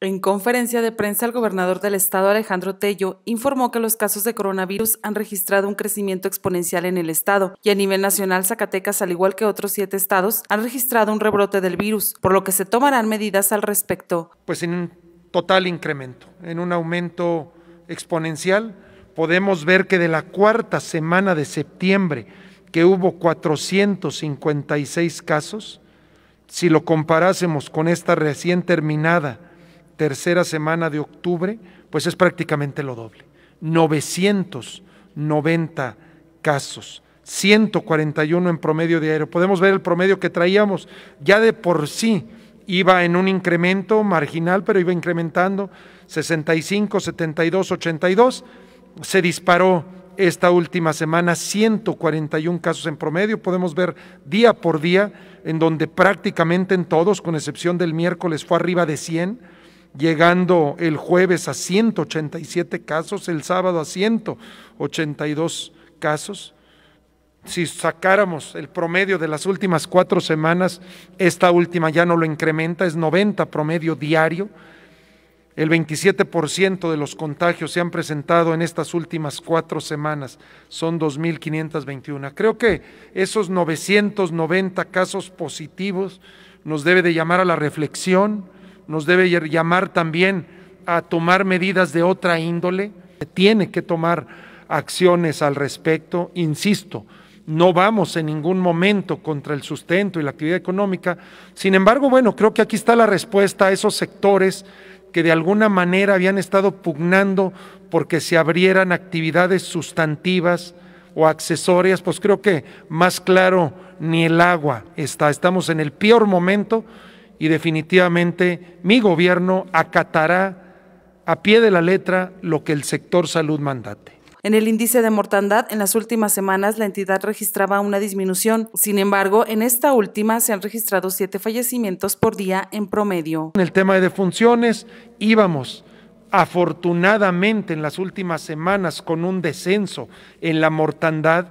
En conferencia de prensa, el gobernador del estado, Alejandro Tello, informó que los casos de coronavirus han registrado un crecimiento exponencial en el estado y a nivel nacional, Zacatecas, al igual que otros siete estados, han registrado un rebrote del virus, por lo que se tomarán medidas al respecto. Pues en un total incremento, en un aumento exponencial, podemos ver que de la cuarta semana de septiembre, que hubo 456 casos, si lo comparásemos con esta recién terminada, tercera semana de octubre, pues es prácticamente lo doble. 990 casos, 141 en promedio diario. Podemos ver el promedio que traíamos, ya de por sí iba en un incremento marginal, pero iba incrementando 65, 72, 82. Se disparó esta última semana 141 casos en promedio, podemos ver día por día, en donde prácticamente en todos, con excepción del miércoles, fue arriba de 100 llegando el jueves a 187 casos, el sábado a 182 casos. Si sacáramos el promedio de las últimas cuatro semanas, esta última ya no lo incrementa, es 90 promedio diario. El 27% de los contagios se han presentado en estas últimas cuatro semanas, son 2.521. Creo que esos 990 casos positivos nos debe de llamar a la reflexión, nos debe llamar también a tomar medidas de otra índole. Tiene que tomar acciones al respecto. Insisto, no vamos en ningún momento contra el sustento y la actividad económica. Sin embargo, bueno, creo que aquí está la respuesta a esos sectores que de alguna manera habían estado pugnando porque se abrieran actividades sustantivas o accesorias, pues creo que más claro ni el agua está. Estamos en el peor momento y definitivamente mi gobierno acatará a pie de la letra lo que el sector salud mandate. En el índice de mortandad, en las últimas semanas la entidad registraba una disminución. Sin embargo, en esta última se han registrado siete fallecimientos por día en promedio. En el tema de defunciones, íbamos afortunadamente en las últimas semanas con un descenso en la mortandad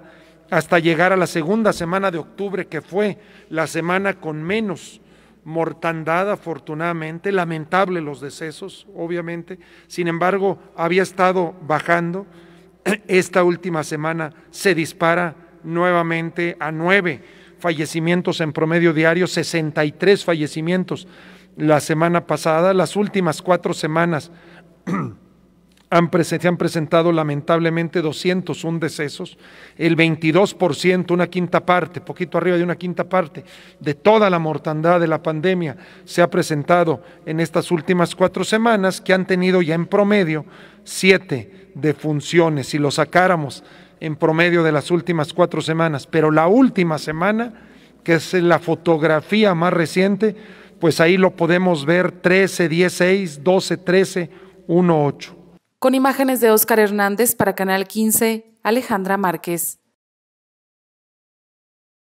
hasta llegar a la segunda semana de octubre, que fue la semana con menos mortandad, afortunadamente, lamentable los decesos, obviamente, sin embargo, había estado bajando. Esta última semana se dispara nuevamente a nueve fallecimientos en promedio diario, 63 fallecimientos la semana pasada, las últimas cuatro semanas. se han presentado lamentablemente 201 decesos, el 22%, una quinta parte, poquito arriba de una quinta parte, de toda la mortandad de la pandemia se ha presentado en estas últimas cuatro semanas, que han tenido ya en promedio siete defunciones, si lo sacáramos en promedio de las últimas cuatro semanas, pero la última semana, que es la fotografía más reciente, pues ahí lo podemos ver 13, 16, 12, 13, 1, 8. Con imágenes de Óscar Hernández para Canal 15, Alejandra Márquez.